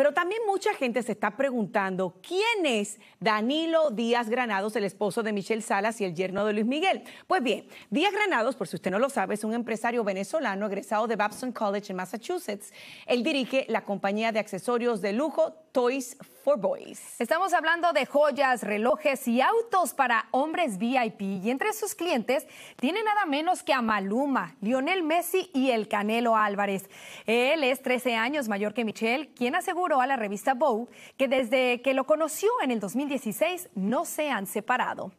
Pero también mucha gente se está preguntando quién es Danilo Díaz Granados, el esposo de Michelle Salas y el yerno de Luis Miguel. Pues bien, Díaz Granados, por si usted no lo sabe, es un empresario venezolano egresado de Babson College en Massachusetts. Él dirige la compañía de accesorios de lujo Toys for Boys. Estamos hablando de joyas, relojes y autos para hombres VIP y entre sus clientes tiene nada menos que a Maluma, Lionel Messi y el Canelo Álvarez. Él es 13 años mayor que Michelle, quien aseguró a la revista Vogue que desde que lo conoció en el 2016 no se han separado.